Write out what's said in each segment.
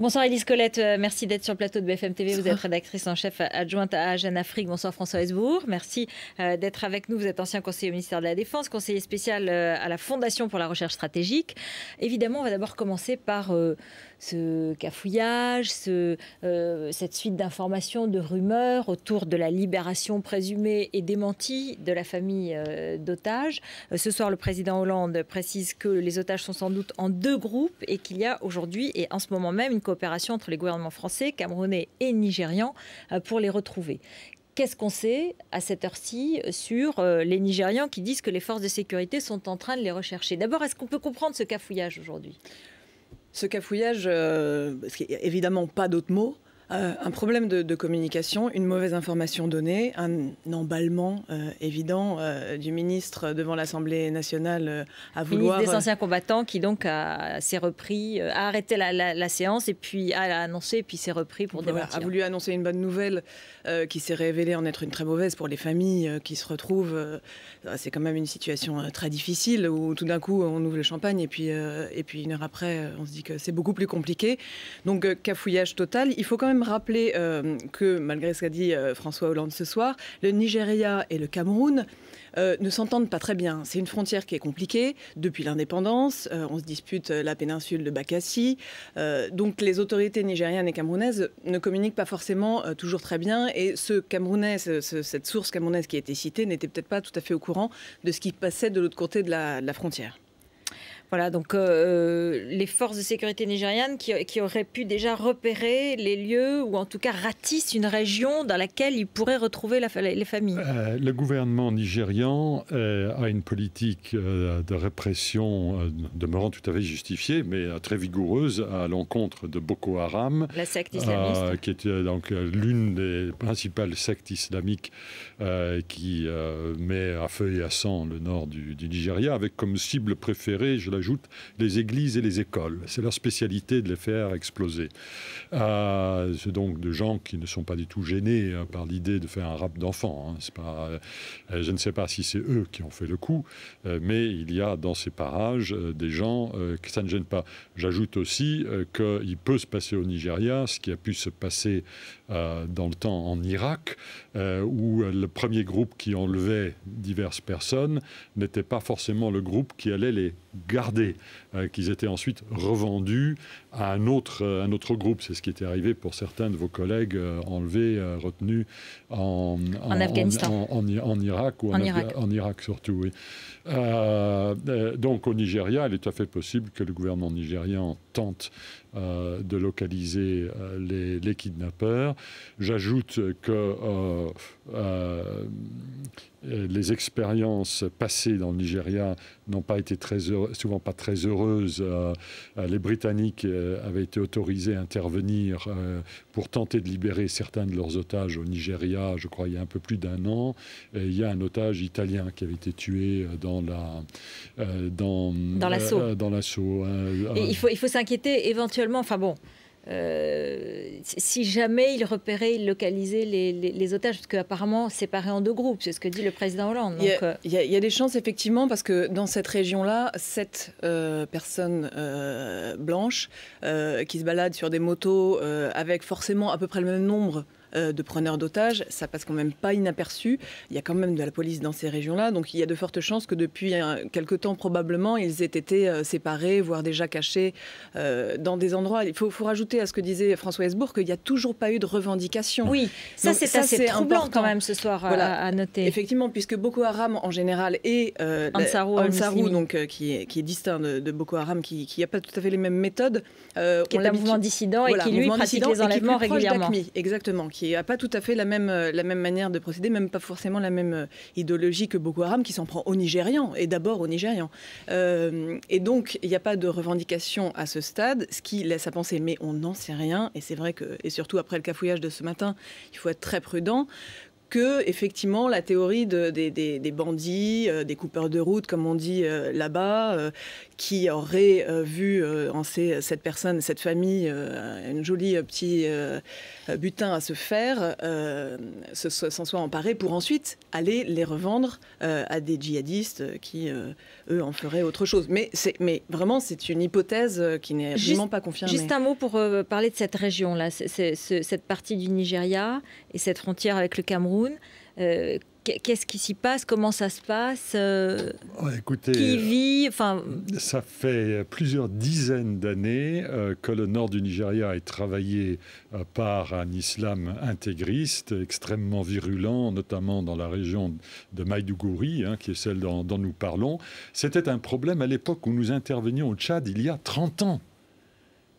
Bonsoir Elise Colette, euh, merci d'être sur le plateau de BFM TV. Vous êtes rédactrice en chef adjointe à Jeanne Afrique. Bonsoir François Hesbourg, merci euh, d'être avec nous. Vous êtes ancien conseiller au ministère de la Défense, conseiller spécial euh, à la Fondation pour la Recherche Stratégique. Évidemment, on va d'abord commencer par ce cafouillage, cette suite d'informations, de rumeurs autour de la libération présumée et démentie de la famille d'otages. ce soir, le président Hollande précise que les otages sont sans doute en deux groupes et qu'il y a aujourd'hui et en ce moment même une coopération entre les gouvernements français, camerounais et nigérians euh, pour les retrouver. Qu'est-ce qu'on sait à cette heure-ci sur euh, les Nigérians qui disent que les forces de sécurité sont en train de les rechercher D'abord, est-ce qu'on peut comprendre ce cafouillage aujourd'hui Ce cafouillage, euh, évidemment pas d'autres mots euh, un problème de, communication, une mauvaise information donnée, un, emballement euh, évident euh, du ministre devant l'Assemblée nationale à vouloir... Ministre des anciens combattants qui donc s'est repris, a arrêté la, séance et puis a annoncé et puis s'est repris pour démentir. A voulu annoncer une bonne nouvelle qui s'est révélée en être une très mauvaise pour les familles qui se retrouvent. Bah, c'est quand même une situation très difficile où tout d'un coup on ouvre le champagne et puis, et puis une heure après on se dit que c'est beaucoup plus compliqué. Donc cafouillage total. Il faut quand même même rappeler euh, que, malgré ce qu'a dit euh, François Hollande ce soir, le Nigeria et le Cameroun euh, ne s'entendent pas très bien. C'est une frontière qui est compliquée depuis l'indépendance. on se dispute la péninsule de Bakassi. donc les autorités nigériennes et camerounaises ne communiquent pas forcément toujours très bien. Et ce Camerounais, cette source camerounaise qui a été citée, n'était peut-être pas tout à fait au courant de ce qui passait de l'autre côté de la frontière. Voilà, donc euh, euh, les forces de sécurité nigérianes qui, auraient pu déjà repérer les lieux ou en tout cas ratissent une région dans laquelle ils pourraient retrouver les familles. Euh, le gouvernement nigérian a une politique de répression demeurant tout à fait justifiée, mais très vigoureuse à l'encontre de Boko Haram, la secte islamiste. qui est donc l'une des principales sectes islamiques qui met à feu et à sang le nord du, du Nigeria, avec comme cible préférée, je l'ai ajoute les églises et les écoles. C'est leur spécialité de les faire exploser. Euh, c'est donc de gens qui ne sont pas du tout gênés hein, par l'idée de faire un rap d'enfants. Hein. Euh, je ne sais pas si c'est eux qui ont fait le coup, euh, mais il y a dans ces parages des gens que ça ne gêne pas. J'ajoute aussi qu'il peut se passer au Nigeria ce qui a pu se passer dans le temps en Irak, où le premier groupe qui enlevait diverses personnes n'était pas forcément le groupe qui allait les garder euh, qu'ils étaient ensuite revendus à un autre, euh, un autre groupe. C'est ce qui était arrivé pour certains de vos collègues euh, enlevés, retenus en, en, En, Irak ou en, Irak. Irak. surtout. Oui. donc au Nigeria, il est tout à fait possible que le gouvernement nigérian tente euh, de localiser euh, les, les, kidnappeurs. J'ajoute que euh, les expériences passées dans le Nigeria n'ont pas été très souvent pas très heureuses. les Britanniques avaient été autorisés à intervenir pour tenter de libérer certains de leurs otages au Nigeria, je crois, il y a un peu plus d'un an. il y a un otage italien qui avait été tué dans la dans, dans l'assaut. Hein, il faut, il faut s'inquiéter éventuellement enfin bon, euh, si jamais il repérait, il localisait les, otages, parce qu'apparemment séparés en deux groupes, c'est ce que dit le président Hollande. il, y a, euh. des chances effectivement, parce que dans cette région-là, sept euh, personnes blanches qui se baladent sur des motos avec forcément à peu près le même nombre euh, de preneurs d'otages, ça passe quand même pas inaperçu. Il y a quand même de la police dans ces régions-là, donc il y a de fortes chances que depuis quelques quelque temps probablement, ils aient été euh, séparés, voire déjà cachés euh, dans des endroits. Il faut, faut, rajouter à ce que disait François Hesbourg qu'il n'y a toujours pas eu de revendication. Oui, ça c'est assez troublant important. quand même ce soir à, noter. Effectivement, puisque Boko Haram en général et Ansarou, donc, qui, est, qui est distinct de, Boko Haram, qui n'a pas tout à fait les mêmes méthodes. qui est un mouvement dissident et qui lui pratique les enlèvements régulièrement. Exactement, qui qui n'a pas tout à fait la même, euh, la même manière de procéder, même pas forcément la même euh, idéologie que Boko Haram, qui s'en prend aux Nigérians, et d'abord aux Nigérians. Euh, et donc, il n'y a pas de revendication à ce stade, ce qui laisse à penser, mais on n'en sait rien, et c'est vrai que, et surtout après le cafouillage de ce matin, il faut être très prudent, que effectivement la théorie de, des, bandits, euh, des coupeurs de route, comme on dit euh, là-bas, euh, qui auraient vu en ces, cette personne, cette famille, une jolie petit butin à se faire, s'en soit emparé pour ensuite aller les revendre à des djihadistes qui, eux, en feraient autre chose. Mais, mais vraiment, c'est une hypothèse qui n'est absolument pas confirmée. Juste un mot pour parler de cette région-là, cette partie du Nigeria et cette frontière avec le Cameroun euh, qu'est-ce qui s'y passe Comment ça se passe euh, écoutez, Qui euh, vit enfin... Ça fait plusieurs dizaines d'années que le nord du Nigeria est travaillé par un islam intégriste extrêmement virulent, notamment dans la région de Maïdougouri, hein, qui est celle dont, dont nous parlons. C'était un problème à l'époque où nous intervenions au Tchad il y a 30 ans.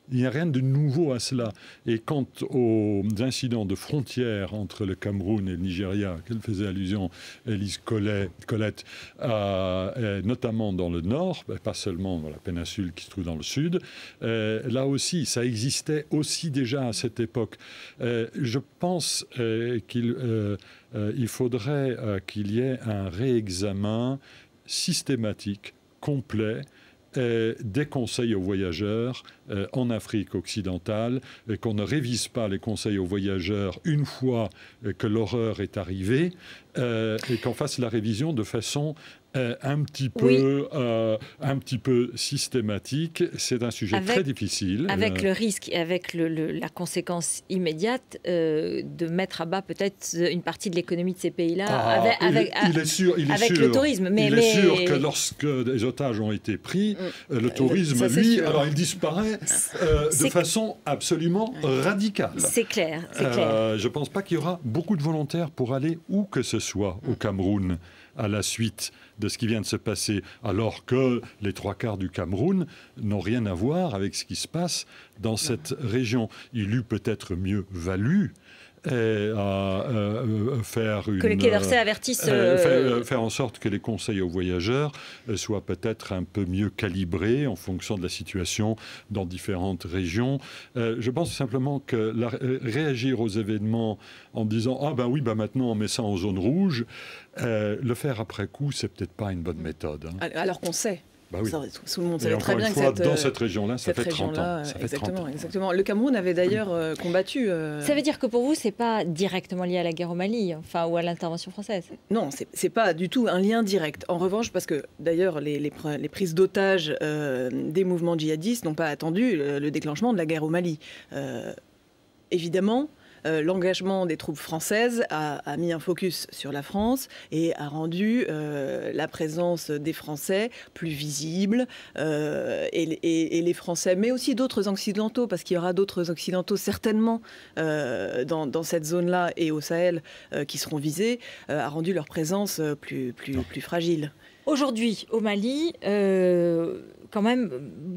Il n'y a rien de nouveau à cela. Et quant aux incidents de frontières entre le Cameroun et le Nigeria, qu'elle faisait allusion, Elise Colette, notamment dans le nord, pas seulement dans la péninsule qui se trouve dans le sud, euh, là aussi, ça existait aussi déjà à cette époque. Euh, je pense euh, qu'il faudrait qu'il y ait un réexamen systématique, complet, euh, des conseils aux voyageurs euh, en Afrique occidentale, et euh, qu'on ne révise pas les conseils aux voyageurs une fois que l'horreur est arrivée, et qu'on fasse la révision de façon euh, un petit peu, euh, un petit peu systématique. C'est un sujet très difficile. Avec euh, le risque, et avec le, la conséquence immédiate de mettre à bas peut-être une partie de l'économie de ces pays-là avec, le tourisme. Mais, il est sûr que lorsque des otages ont été pris, mm. le tourisme, lui, alors il disparaît de façon absolument mm. radicale. C'est clair. clair. je ne pense pas qu'il y aura beaucoup de volontaires pour aller où que ce soit au mm. Cameroun à la suite de ce qui vient de se passer, alors que les trois quarts du Cameroun n'ont rien à voir avec ce qui se passe dans cette région. Il eût peut-être mieux valu et à euh, euh, faire une, que Quai euh, faire, en sorte que les conseils aux voyageurs soient peut-être un peu mieux calibrés en fonction de la situation dans différentes régions. je pense simplement que réagir aux événements en disant ah ben oui ben maintenant on met ça en zone rouge, le faire après coup c'est peut-être pas une bonne méthode. Hein. Alors qu'on sait. Bah oui. tout le monde très bien que cette, dans euh, cette région-là, ça, fait, 30 ans. exactement, Exactement. Le Cameroun avait d'ailleurs euh, combattu. Euh, ça veut dire que pour vous, c'est pas directement lié à la guerre au Mali, enfin, ou à l'intervention française Non, c'est pas du tout un lien direct. En revanche, parce que d'ailleurs, les, les, prises d'otages des mouvements djihadistes n'ont pas attendu le, déclenchement de la guerre au Mali. évidemment, euh, l'engagement des troupes françaises a, mis un focus sur la France et a rendu euh, la présence des Français plus visible euh, et, les Français, mais aussi d'autres Occidentaux, parce qu'il y aura d'autres Occidentaux certainement dans, cette zone-là et au Sahel qui seront visés, a rendu leur présence plus, plus, plus fragile. Aujourd'hui, au Mali, quand même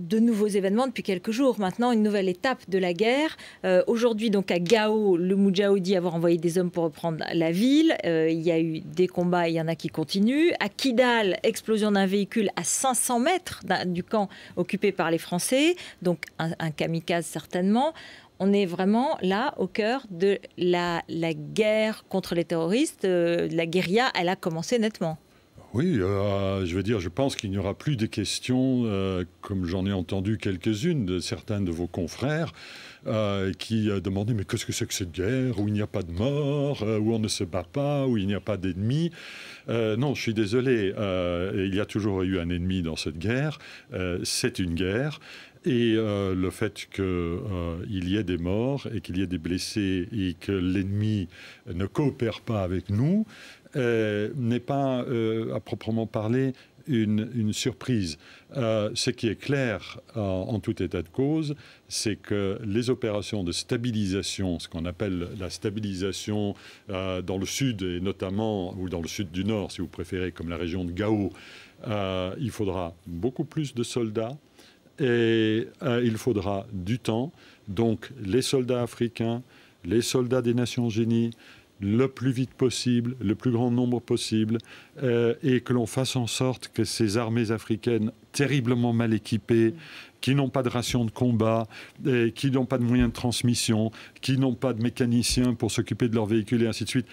de nouveaux événements depuis quelques jours. Maintenant, une nouvelle étape de la guerre. Euh, aujourd'hui, donc à Gao, le Moudjahoudi avoir envoyé des hommes pour reprendre la ville. Euh, il y a eu des combats, il y en a qui continuent. À Kidal, explosion d'un véhicule à 500 mètres du camp occupé par les Français, donc un, kamikaze certainement on est vraiment là au cœur de la, guerre contre les terroristes. Euh, la guérilla, elle a commencé nettement. Oui, euh, je veux dire, je pense qu'il n'y aura plus de questions, euh, comme j'en ai entendu quelques-unes de certains de vos confrères, euh, qui demandaient mais qu'est-ce que c'est que cette guerre où il n'y a pas de mort, où on ne se bat pas, où il n'y a pas d'ennemis Non, je suis désolé, il y a toujours eu un ennemi dans cette guerre. c'est une guerre et le fait qu'il y ait des morts et qu'il y ait des blessés et que l'ennemi ne coopère pas avec nous, euh, n'est pas, euh, à proprement parler, une, surprise. Euh, ce qui est clair en tout état de cause, c'est que les opérations de stabilisation, ce qu'on appelle la stabilisation dans le sud et notamment, ou dans le sud du nord si vous préférez, comme la région de Gao, il faudra beaucoup plus de soldats et il faudra du temps. Donc les soldats africains, les soldats des Nations Unies, le plus vite possible, le plus grand nombre possible, euh, et que l'on fasse en sorte que ces armées africaines terriblement mal équipées, qui n'ont pas de ration de combat, euh, qui n'ont pas de moyens de transmission, qui n'ont pas de mécaniciens pour s'occuper de leurs véhicules et ainsi de suite,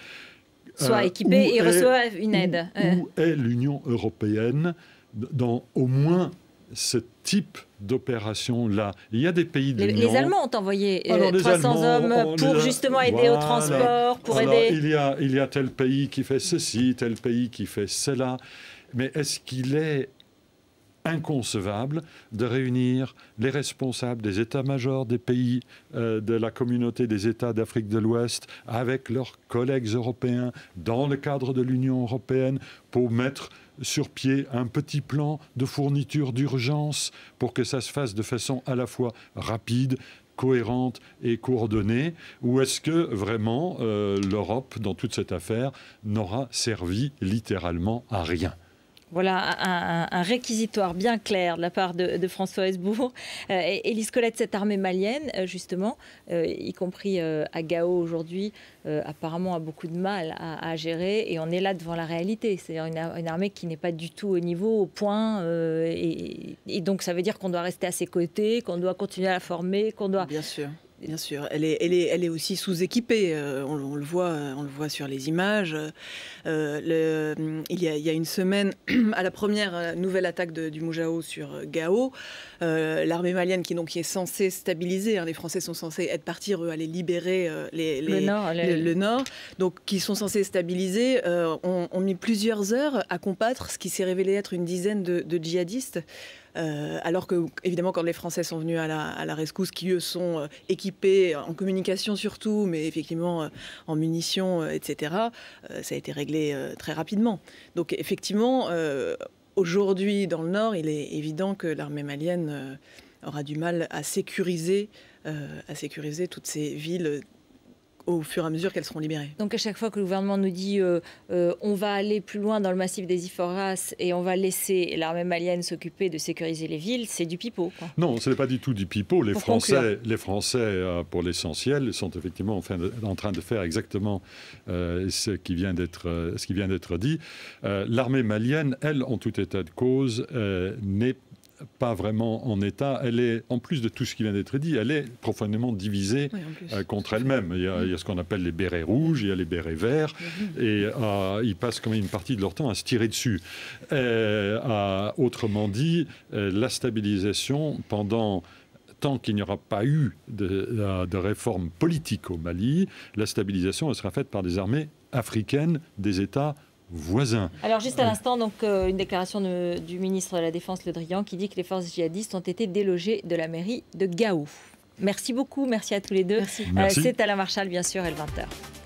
soient euh, équipées et reçoivent une aide. Où, où est l'Union européenne dans au moins ce type d'opération-là. Il y a des pays de Les, Allemands ont envoyé 300 euh, hommes pour justement aider au transport, pour aider... Il y, a, il y a tel pays qui fait ceci, tel pays qui fait cela. Mais est-ce qu'il est inconcevable de réunir les responsables des états-majors des pays euh, de la communauté des États d'Afrique de l'Ouest avec leurs collègues européens dans le cadre de l'Union européenne pour mettre sur pied un petit plan de fourniture d'urgence pour que ça se fasse de façon à la fois rapide, cohérente et coordonnée Ou est-ce que vraiment euh, l'Europe, dans toute cette affaire, n'aura servi littéralement à rien voilà un, réquisitoire bien clair de la part de, François Hesbourg. Euh, et cette armée malienne, euh, justement, euh, y compris euh, à Gao aujourd'hui, apparemment a beaucoup de mal à, gérer. Et on est là devant la réalité. C'est-à-dire une, armée qui n'est pas du tout au niveau, au point. et, donc ça veut dire qu'on doit rester à ses côtés, qu'on doit continuer à la former, qu'on doit... Bien sûr. Bien sûr, elle est, aussi sous-équipée. Euh, on, le voit, euh, on le voit sur les images. Euh, il, y a, une semaine, à la première nouvelle attaque du Moujao sur Gao, l'armée malienne qui donc est censée stabiliser, hein, les Français sont censés être partis, eux, aller libérer le, nord, donc qui sont censés stabiliser, ont, mis plusieurs heures à combattre ce qui s'est révélé être une dizaine de djihadistes. Euh, alors que, évidemment, quand les Français sont venus à la, rescousse, qui eux sont euh, équipés euh, en communication surtout, mais effectivement en munitions, etc., ça a été réglé très rapidement. Donc, effectivement, aujourd'hui, dans le Nord, il est évident que l'armée malienne aura du mal à sécuriser, à sécuriser toutes ces villes au fur et à mesure qu'elles seront libérées. Donc à chaque fois que le gouvernement nous dit euh, euh, on va aller plus loin dans le massif des Iforas et on va laisser l'armée malienne s'occuper de sécuriser les villes, c'est du pipeau. Non, ce n'est pas du tout du pipeau. Les Français, les Français euh, pour l'essentiel, sont effectivement en, train de faire exactement ce qui vient d'être dit. l'armée malienne, elle, en tout état de cause, n'est pas pas vraiment en état. Elle est, en plus de tout ce qui vient d'être dit, elle est profondément divisée euh, contre elle-même. Il, y a ce qu'on appelle les bérets rouges, il y a les bérets verts, et euh, ils passent quand même une partie de leur temps à se tirer dessus. Euh, autrement dit, la stabilisation pendant tant qu'il n'y aura pas eu de, réforme politique au Mali, la stabilisation sera faite par des armées africaines, des États voisin Alors juste à euh, l'instant, donc euh, une déclaration du ministre de la Défense, Le Drian, qui dit que les forces djihadistes ont été délogées de la mairie de Gao. Merci beaucoup, merci à tous les deux. Euh, c'est à la Marchal, bien sûr, et le 20h.